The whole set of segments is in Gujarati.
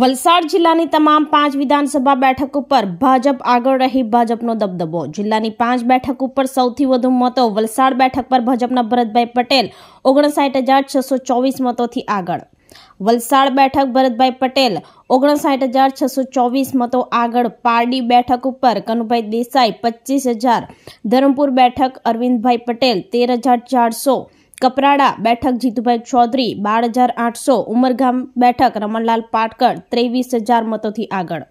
વલસાડ જિલ્લાની તમામ પાંચ વિધાનસભા બેઠક ઉપર ભાજપ આગળ રહી ભાજપનો દબદબો જિલ્લાની પાંચ બેઠક ઉપર સૌથી વધુ મતો વલસાડ બેઠક પર ભાજપના ભરતભાઈ પટેલ ઓગણસાઠ હજાર છસો ચોવીસ મતોથી આગળ વલસાડ બેઠક ભરતભાઈ પટેલ ઓગણસાઠ હજાર છસો ચોવીસ મતો આગળ પારડી બેઠક ઉપર કનુભાઈ દેસાઈ પચીસ હજાર ધરમપુર બેઠક અરવિંદભાઈ પટેલ તેર હજાર ચારસો કપરાડા બેઠક જીતુભાઈ ચૌધરી બાર હજાર આઠસો ઉમરગામ બેઠક રમણલાલ પાટકર ત્રેવીસ હજાર મતોથી આગળ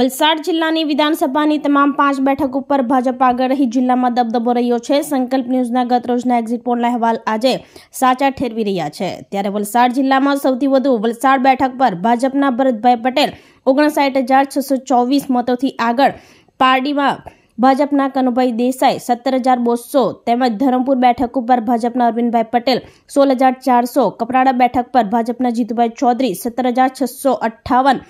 વલસાડ જિલ્લાની વિધાનસભાની તમામ પાંચ બેઠક ઉપર ભાજપ આગળ રહી જિલ્લામાં દબદબો રહ્યો છે સંકલ્પ ન્યૂઝના ગત રોજના એક્ઝિટ પોલના અહેવાલ આજે સાચા ઠેરવી રહ્યા છે ત્યારે વલસાડ જિલ્લામાં સૌથી વધુ વલસાડ બેઠક પર ભાજપના ભરતભાઈ પટેલ ઓગણસાઠ હજાર છસો ચોવીસ મતોથી આગળ પાર્ટીમાં ભાજપના કનુભાઈ દેસાઈ સત્તર હજાર બસો તેમજ ધરમપુર બેઠક ઉપર ભાજપના અરવિંદભાઈ પટેલ સોળ હજાર ચારસો કપરાડા બેઠક પર ભાજપના જીતુભાઈ ચૌધરી સત્તર હજાર છસો અઠ્ઠાવન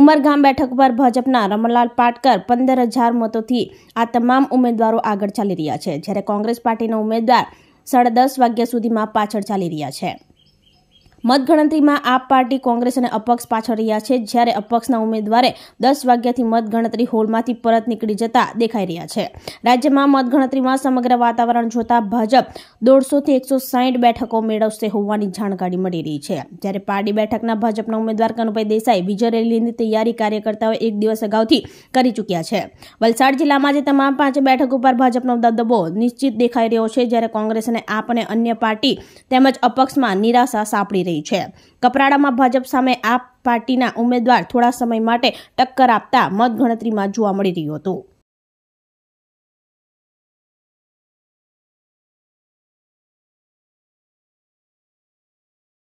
ઉમરગામ બેઠક પર ભાજપના રમણલાલ પાટકર પંદર હજાર મતોથી આ તમામ ઉમેદવારો આગળ ચાલી રહ્યા છે જ્યારે કોંગ્રેસ પાર્ટીના ઉમેદવાર સાડા દસ વાગ્યા સુધીમાં પાછળ ચાલી રહ્યા છે મતગણતરીમાં આપ પાર્ટી કોંગ્રેસ અને અપક્ષ પાછળ રહ્યા છે જ્યારે અપક્ષના ઉમેદવારે દસ વાગ્યાથી મતગણતરી હોલમાંથી પરત નીકળી જતા દેખાઈ રહ્યા છે રાજ્યમાં મતગણતરીમાં સમગ્ર વાતાવરણ જોતા ભાજપ દોઢસોથી એકસો સાઠ બેઠકો મેળવશે હોવાની જાણકારી મળી રહી છે જ્યારે પાર્ટી બેઠકના ભાજપના ઉમેદવાર કનુભાઈ દેસાઈ વિજય રેલીની તૈયારી કાર્યકર્તાઓ એક દિવસ અગાઉથી કરી ચૂક્યા છે વલસાડ જિલ્લામાં જે તમામ પાંચ બેઠક ઉપર ભાજપનો દબદબો નિશ્ચિત દેખાઈ રહ્યો છે જ્યારે કોંગ્રેસ અને આપ અને અન્ય પાર્ટી તેમજ અપક્ષમાં નિરાશા સાંપડી રહી રહી છે કપરાડામાં ભાજપ સામે આ પાર્ટીના ઉમેદવાર થોડા સમય માટે ટક્કર આપતા મતગણતરીમાં જોવા મળી રહ્યું હતું